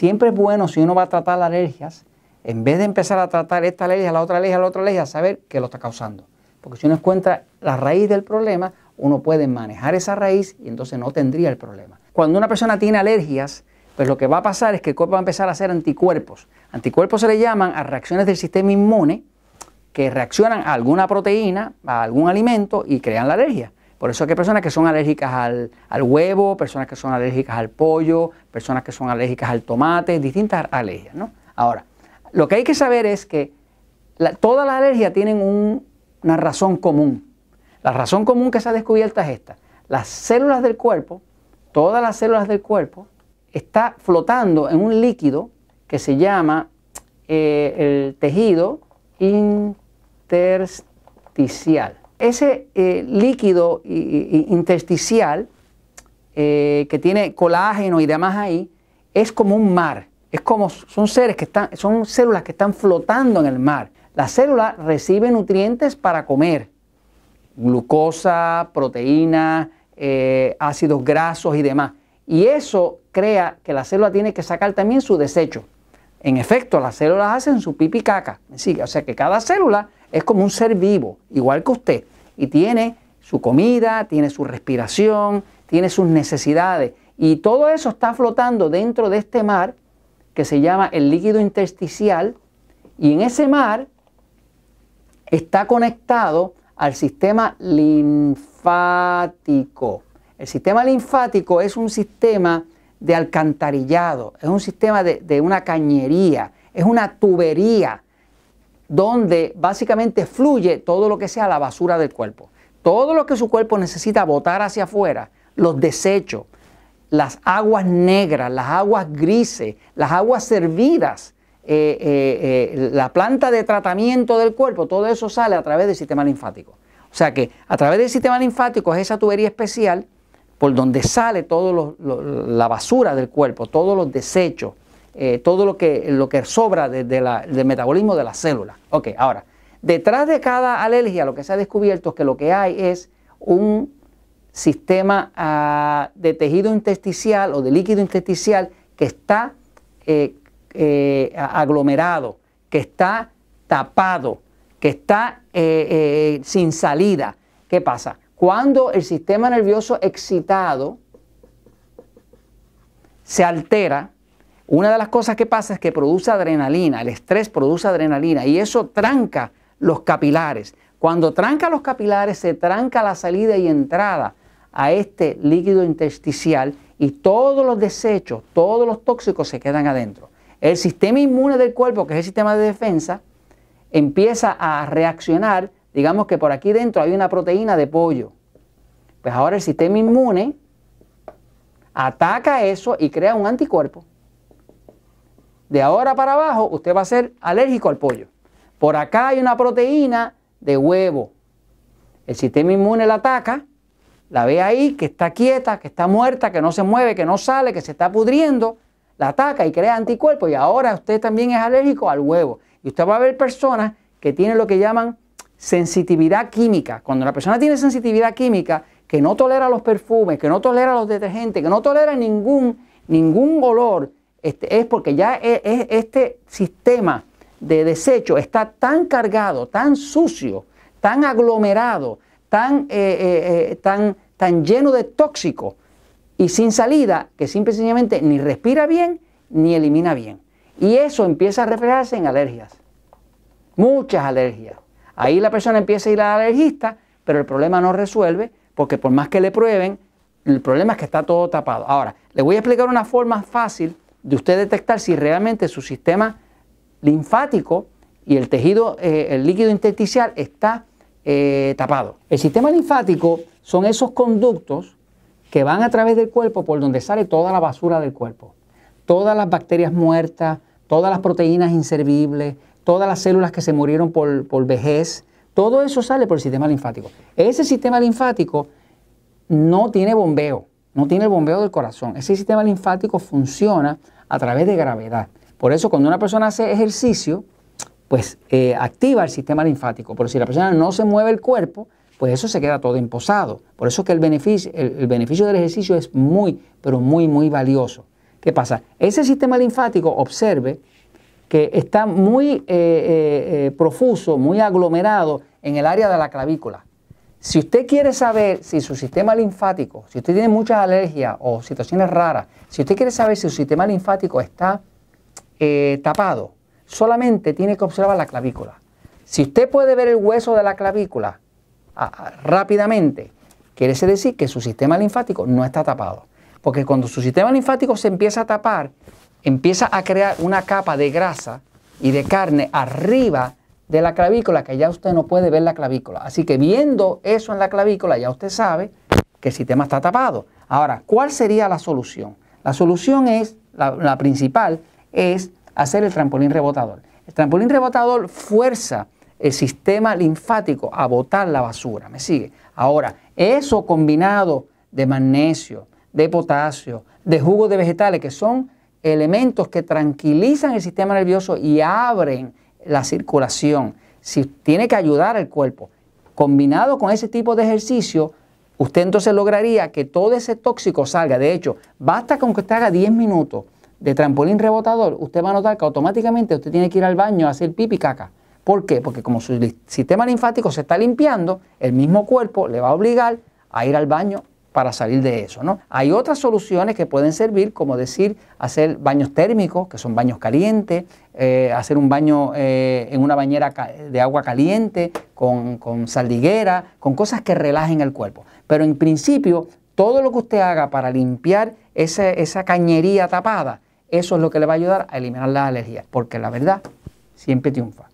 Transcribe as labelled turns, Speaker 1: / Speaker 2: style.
Speaker 1: Siempre es bueno si uno va a tratar alergias, en vez de empezar a tratar esta alergia, la otra alergia, la otra alergia, saber qué lo está causando. Porque si uno encuentra la raíz del problema, uno puede manejar esa raíz y entonces no tendría el problema. Cuando una persona tiene alergias, pues lo que va a pasar es que el cuerpo va a empezar a hacer anticuerpos. Anticuerpos se le llaman a reacciones del sistema inmune que reaccionan a alguna proteína, a algún alimento y crean la alergia. Por eso que hay personas que son alérgicas al, huevo, personas que son alérgicas al pollo, personas que son alérgicas al tomate, distintas alergias. ¿no? Ahora, lo que hay que saber es que la, todas las alergias tienen una razón común. La razón común que se ha descubierto es esta. Las células del cuerpo, todas las células del cuerpo, está flotando en un líquido que se llama eh, el tejido intersticial. Ese eh, líquido intersticial eh, que tiene colágeno y demás ahí es como un mar. Es como son seres que están, son células que están flotando en el mar. La célula recibe nutrientes para comer, glucosa, proteínas, eh, ácidos grasos y demás. Y eso crea que la célula tiene que sacar también su desecho. En efecto, las células hacen su pipi caca. O sea que cada célula es como un ser vivo, igual que usted, y tiene su comida, tiene su respiración, tiene sus necesidades, y todo eso está flotando dentro de este mar que se llama el líquido intersticial, y en ese mar está conectado al sistema linfático. El sistema linfático es un sistema de alcantarillado, es un sistema de, una cañería, es una tubería donde básicamente fluye todo lo que sea la basura del cuerpo. Todo lo que su cuerpo necesita botar hacia afuera, los desechos, las aguas negras, las aguas grises, las aguas servidas, eh, eh, eh, la planta de tratamiento del cuerpo, todo eso sale a través del sistema linfático. O sea que a través del sistema linfático es esa tubería especial por donde sale toda la basura del cuerpo, todos los desechos, eh, todo lo que, lo que sobra la, del metabolismo de las células. Ok, ahora, detrás de cada alergia lo que se ha descubierto es que lo que hay es un sistema ah, de tejido intestinal o de líquido intestinal que está eh, eh, aglomerado, que está tapado, que está sin salida. ¿Qué pasa? Cuando el sistema nervioso excitado se altera, una de las cosas que pasa es que produce adrenalina, el estrés produce adrenalina y eso tranca los capilares. Cuando tranca los capilares se tranca la salida y entrada a este líquido intersticial y todos los desechos, todos los tóxicos se quedan adentro. El sistema inmune del cuerpo, que es el sistema de defensa, empieza a reaccionar, digamos que por aquí dentro hay una proteína de pollo. Pues ahora el sistema inmune ataca eso y crea un anticuerpo de ahora para abajo usted va a ser alérgico al pollo. Por acá hay una proteína de huevo. El sistema inmune la ataca, la ve ahí que está quieta, que está muerta, que no se mueve, que no sale, que se está pudriendo, la ataca y crea anticuerpos. Y ahora usted también es alérgico al huevo. Y usted va a ver personas que tienen lo que llaman sensitividad química. Cuando la persona tiene sensitividad química, que no tolera los perfumes, que no tolera los detergentes, que no tolera ningún, ningún olor, este, es porque ya e, e, este sistema de desecho está tan cargado, tan sucio, tan aglomerado, tan, eh, eh, eh, tan, tan lleno de tóxicos y sin salida que simplemente ni respira bien ni elimina bien. Y eso empieza a reflejarse en alergias, muchas alergias. Ahí la persona empieza a ir al alergista, pero el problema no resuelve porque por más que le prueben, el problema es que está todo tapado. Ahora, le voy a explicar una forma fácil de usted detectar si realmente su sistema linfático y el tejido, eh, el líquido intersticial está eh, tapado. El sistema linfático son esos conductos que van a través del cuerpo por donde sale toda la basura del cuerpo. Todas las bacterias muertas, todas las proteínas inservibles, todas las células que se murieron por vejez, todo eso sale por el sistema linfático. Ese sistema linfático no tiene bombeo no tiene el bombeo del corazón. Ese sistema linfático funciona a través de gravedad. Por eso cuando una persona hace ejercicio, pues eh, activa el sistema linfático. Pero si la persona no se mueve el cuerpo, pues eso se queda todo emposado. Por eso es que el beneficio, beneficio del ejercicio es muy, pero muy, muy valioso. ¿Qué pasa? Ese sistema linfático, observe, que está muy eh, eh, profuso, muy aglomerado en el área de la clavícula. Si usted quiere saber si su sistema linfático, si usted tiene muchas alergias o situaciones raras, si usted quiere saber si su sistema linfático está eh, tapado, solamente tiene que observar la clavícula. Si usted puede ver el hueso de la clavícula rápidamente, quiere decir que su sistema linfático no está tapado. Porque cuando su sistema linfático se empieza a tapar, empieza a crear una capa de grasa y de carne arriba de la clavícula, que ya usted no puede ver la clavícula. Así que viendo eso en la clavícula, ya usted sabe que el sistema está tapado. Ahora, ¿cuál sería la solución? La solución es, la, principal, es hacer el trampolín rebotador. El trampolín rebotador fuerza el sistema linfático a botar la basura. ¿Me sigue? Ahora, eso combinado de magnesio, de potasio, de jugo de vegetales, que son elementos que tranquilizan el sistema nervioso y abren la circulación, si tiene que ayudar al cuerpo, combinado con ese tipo de ejercicio, usted entonces lograría que todo ese tóxico salga. De hecho, basta con que usted haga 10 minutos de trampolín rebotador, usted va a notar que automáticamente usted tiene que ir al baño a hacer pipi caca. ¿Por qué? Porque como su sistema linfático se está limpiando, el mismo cuerpo le va a obligar a ir al baño para salir de eso. ¿no? Hay otras soluciones que pueden servir, como decir, hacer baños térmicos, que son baños calientes, eh, hacer un baño eh, en una bañera de agua caliente, con, saldiguera, con cosas que relajen el cuerpo. Pero en principio, todo lo que usted haga para limpiar esa, esa cañería tapada, eso es lo que le va a ayudar a eliminar las alergias, porque la verdad siempre triunfa.